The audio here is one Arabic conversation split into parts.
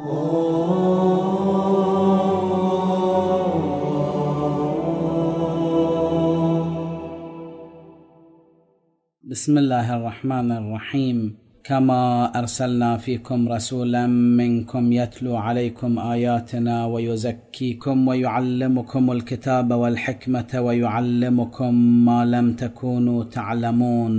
بسم الله الرحمن الرحيم كما ارسلنا فيكم رسولا منكم يتلو عليكم اياتنا ويزكيكم ويعلمكم الكتاب والحكمه ويعلمكم ما لم تكونوا تعلمون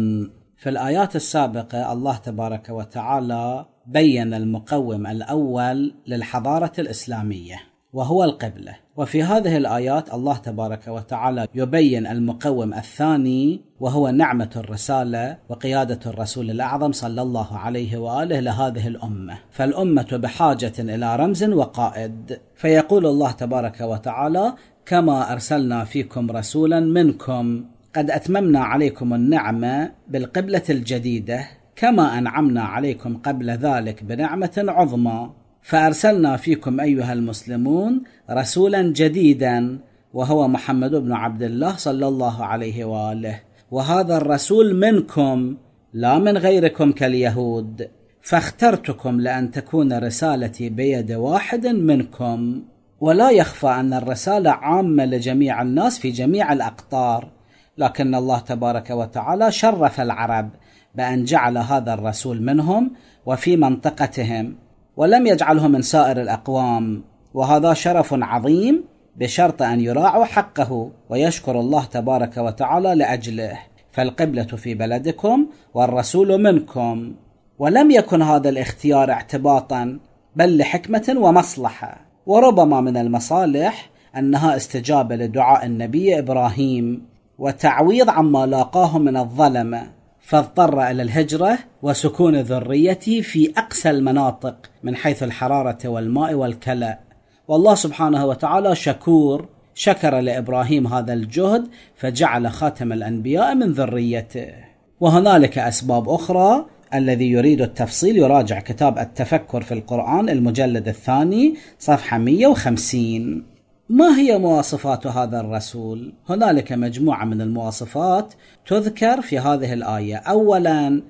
في الايات السابقه الله تبارك وتعالى بين المقوم الاول للحضاره الاسلاميه وهو القبله وفي هذه الايات الله تبارك وتعالى يبين المقوم الثاني وهو نعمه الرساله وقياده الرسول الاعظم صلى الله عليه واله لهذه الامه فالامه بحاجه الى رمز وقائد فيقول الله تبارك وتعالى كما ارسلنا فيكم رسولا منكم قد اتممنا عليكم النعمه بالقبله الجديده كما انعمنا عليكم قبل ذلك بنعمه عظمى فارسلنا فيكم ايها المسلمون رسولا جديدا وهو محمد بن عبد الله صلى الله عليه واله وهذا الرسول منكم لا من غيركم كاليهود فاخترتكم لان تكون رسالتي بيد واحد منكم ولا يخفى ان الرساله عامه لجميع الناس في جميع الاقطار لكن الله تبارك وتعالى شرف العرب بأن جعل هذا الرسول منهم وفي منطقتهم ولم يجعله من سائر الأقوام وهذا شرف عظيم بشرط أن يراعوا حقه ويشكر الله تبارك وتعالى لأجله فالقبلة في بلدكم والرسول منكم ولم يكن هذا الاختيار اعتباطا بل لحكمة ومصلحة وربما من المصالح أنها استجابة لدعاء النبي إبراهيم وتعويض عما لاقاه من الظلمة فاضطر إلى الهجرة وسكون ذريته في أقسى المناطق من حيث الحرارة والماء والكلى والله سبحانه وتعالى شكور شكر لابراهيم هذا الجهد فجعل خاتم الانبياء من ذريته وهنالك اسباب اخرى الذي يريد التفصيل يراجع كتاب التفكر في القران المجلد الثاني صفحه 150 ما هي مواصفات هذا الرسول؟ هنالك مجموعه من المواصفات تذكر في هذه الايه، اولا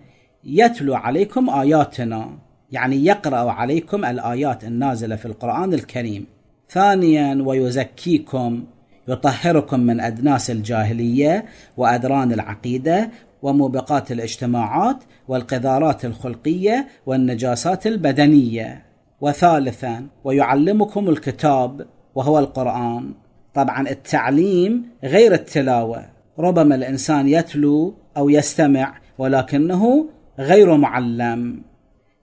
يتلو عليكم اياتنا، يعني يقرا عليكم الايات النازله في القران الكريم. ثانيا ويزكيكم يطهركم من ادناس الجاهليه وادران العقيده وموبقات الاجتماعات والقذارات الخلقيه والنجاسات البدنيه. وثالثا ويعلمكم الكتاب وهو القرآن طبعا التعليم غير التلاوة ربما الإنسان يتلو أو يستمع ولكنه غير معلم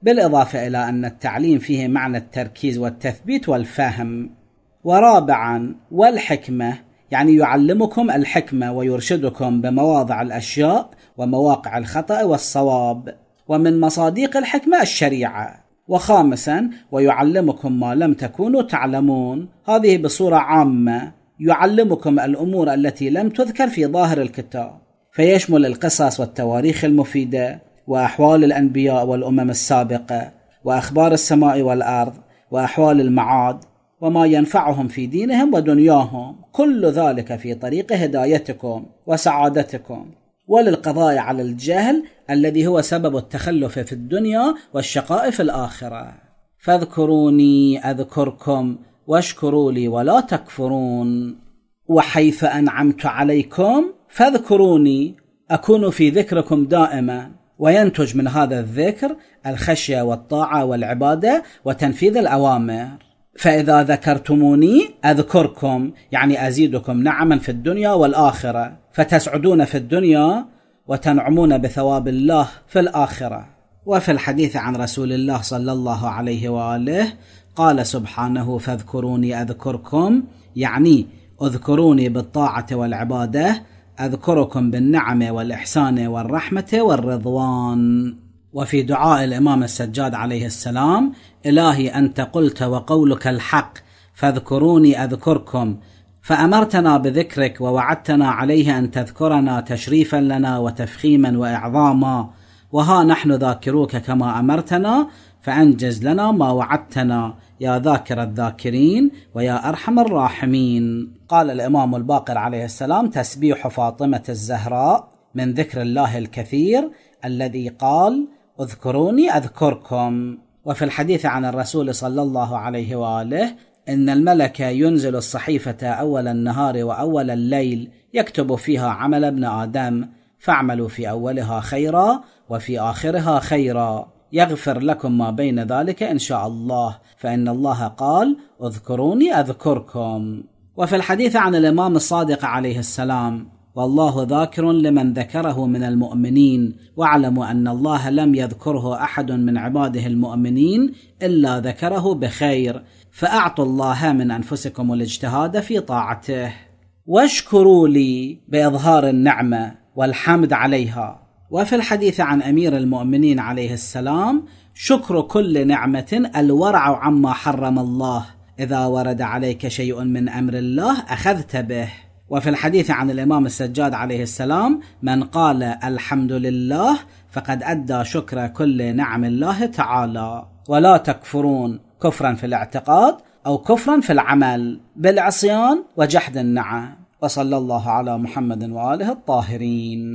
بالإضافة إلى أن التعليم فيه معنى التركيز والتثبيت والفهم ورابعا والحكمة يعني يعلمكم الحكمة ويرشدكم بمواضع الأشياء ومواقع الخطأ والصواب ومن مصادق الحكمة الشريعة وخامسا ويعلمكم ما لم تكونوا تعلمون هذه بصورة عامة يعلمكم الأمور التي لم تذكر في ظاهر الكتاب فيشمل القصص والتواريخ المفيدة وأحوال الأنبياء والأمم السابقة وأخبار السماء والأرض وأحوال المعاد وما ينفعهم في دينهم ودنياهم كل ذلك في طريق هدايتكم وسعادتكم وللقضاء على الجهل الذي هو سبب التخلف في الدنيا والشقاء في الآخرة فاذكروني أذكركم واشكروا لي ولا تكفرون وحيث أنعمت عليكم فاذكروني أكون في ذكركم دائما وينتج من هذا الذكر الخشية والطاعة والعبادة وتنفيذ الأوامر فإذا ذكرتموني أذكركم يعني أزيدكم نعما في الدنيا والآخرة فتسعدون في الدنيا وتنعمون بثواب الله في الاخره وفي الحديث عن رسول الله صلى الله عليه واله قال سبحانه فاذكروني اذكركم يعني اذكروني بالطاعه والعباده اذكركم بالنعم والاحسان والرحمه والرضوان وفي دعاء الامام السجاد عليه السلام الهي انت قلت وقولك الحق فاذكروني اذكركم فامرتنا بذكرك ووعدتنا عليه ان تذكرنا تشريفا لنا وتفخيما واعظاما وها نحن ذاكروك كما امرتنا فانجز لنا ما وعدتنا يا ذاكر الذاكرين ويا ارحم الراحمين. قال الامام الباقر عليه السلام تسبيح فاطمه الزهراء من ذكر الله الكثير الذي قال: اذكروني اذكركم. وفي الحديث عن الرسول صلى الله عليه واله إن الملك ينزل الصحيفة أول النهار وأول الليل يكتب فيها عمل ابن آدم فاعملوا في أولها خيرا وفي آخرها خيرا يغفر لكم ما بين ذلك إن شاء الله فإن الله قال اذكروني أذكركم وفي الحديث عن الإمام الصادق عليه السلام والله ذاكر لمن ذكره من المؤمنين واعلموا ان الله لم يذكره احد من عباده المؤمنين الا ذكره بخير فاعطوا الله من انفسكم الاجتهاد في طاعته واشكروا لي باظهار النعمه والحمد عليها وفي الحديث عن امير المؤمنين عليه السلام شكر كل نعمه الورع عما حرم الله اذا ورد عليك شيء من امر الله اخذت به وفي الحديث عن الإمام السجاد عليه السلام من قال الحمد لله فقد أدى شكر كل نعم الله تعالى ولا تكفرون كفرا في الاعتقاد أو كفرا في العمل بالعصيان وجحد النعم وصلى الله على محمد وآله الطاهرين